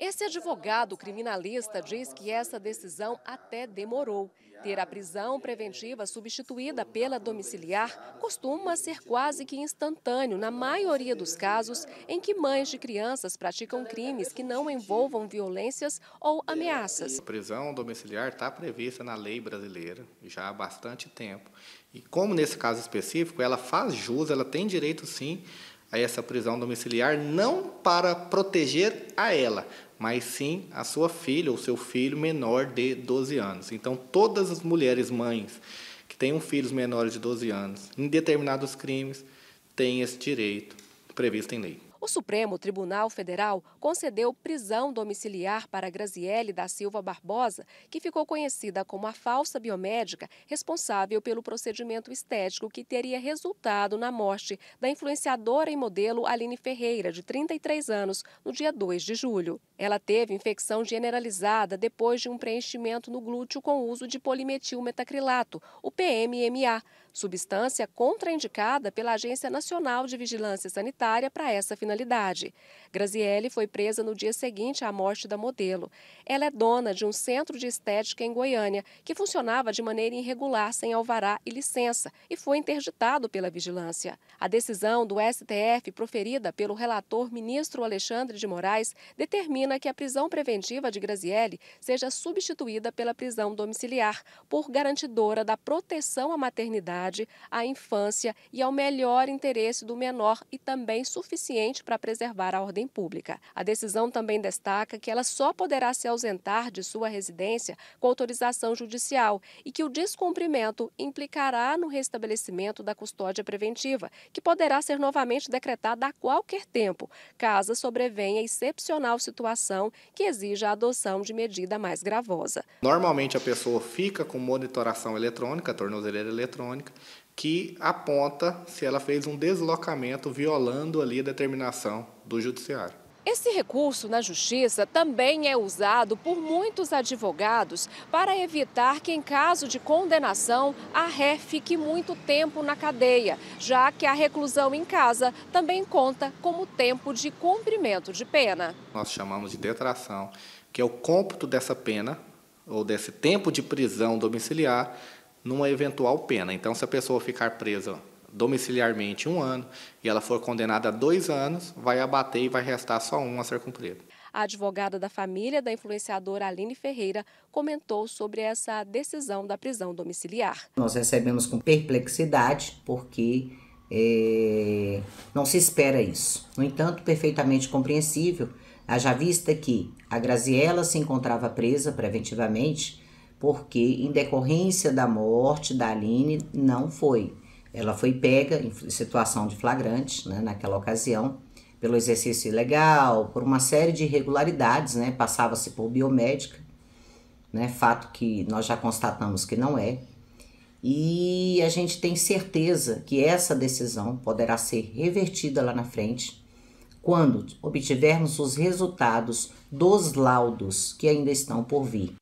Esse advogado criminalista diz que essa decisão até demorou. Ter a prisão preventiva substituída pela domiciliar costuma ser quase que instantâneo na maioria dos casos em que mães de crianças praticam crimes que não envolvam violências ou ameaças. A prisão domiciliar está prevista na lei brasileira já há bastante tempo. E como nesse caso específico, ela faz jus, ela tem direito sim a essa prisão domiciliar não para proteger a ela, mas sim a sua filha ou seu filho menor de 12 anos. Então, todas as mulheres mães que tenham filhos menores de 12 anos em determinados crimes têm esse direito previsto em lei. O Supremo Tribunal Federal concedeu prisão domiciliar para Graziele da Silva Barbosa, que ficou conhecida como a falsa biomédica responsável pelo procedimento estético que teria resultado na morte da influenciadora e modelo Aline Ferreira, de 33 anos, no dia 2 de julho. Ela teve infecção generalizada depois de um preenchimento no glúteo com uso de polimetilmetacrilato, o PMMA substância contraindicada pela Agência Nacional de Vigilância Sanitária para essa finalidade. Graziele foi presa no dia seguinte à morte da modelo. Ela é dona de um centro de estética em Goiânia, que funcionava de maneira irregular, sem alvará e licença, e foi interditado pela vigilância. A decisão do STF, proferida pelo relator ministro Alexandre de Moraes, determina que a prisão preventiva de Graziele seja substituída pela prisão domiciliar, por garantidora da proteção à maternidade idade, à infância e ao melhor interesse do menor e também suficiente para preservar a ordem pública. A decisão também destaca que ela só poderá se ausentar de sua residência com autorização judicial e que o descumprimento implicará no restabelecimento da custódia preventiva, que poderá ser novamente decretada a qualquer tempo, caso sobrevenha excepcional situação que exija a adoção de medida mais gravosa. Normalmente a pessoa fica com monitoração eletrônica, tornozeleira eletrônica, que aponta se ela fez um deslocamento violando ali a determinação do judiciário. Esse recurso na justiça também é usado por muitos advogados para evitar que, em caso de condenação, a ré fique muito tempo na cadeia, já que a reclusão em casa também conta como tempo de cumprimento de pena. Nós chamamos de detração, que é o cômputo dessa pena ou desse tempo de prisão domiciliar numa eventual pena. Então, se a pessoa ficar presa domiciliarmente um ano e ela for condenada a dois anos, vai abater e vai restar só um a ser cumprido. A advogada da família da influenciadora Aline Ferreira comentou sobre essa decisão da prisão domiciliar. Nós recebemos com perplexidade, porque é, não se espera isso. No entanto, perfeitamente compreensível, haja vista que a Graziela se encontrava presa preventivamente porque em decorrência da morte da Aline não foi. Ela foi pega em situação de flagrante, né, naquela ocasião, pelo exercício ilegal, por uma série de irregularidades, né, passava-se por biomédica, né, fato que nós já constatamos que não é. E a gente tem certeza que essa decisão poderá ser revertida lá na frente, quando obtivermos os resultados dos laudos que ainda estão por vir.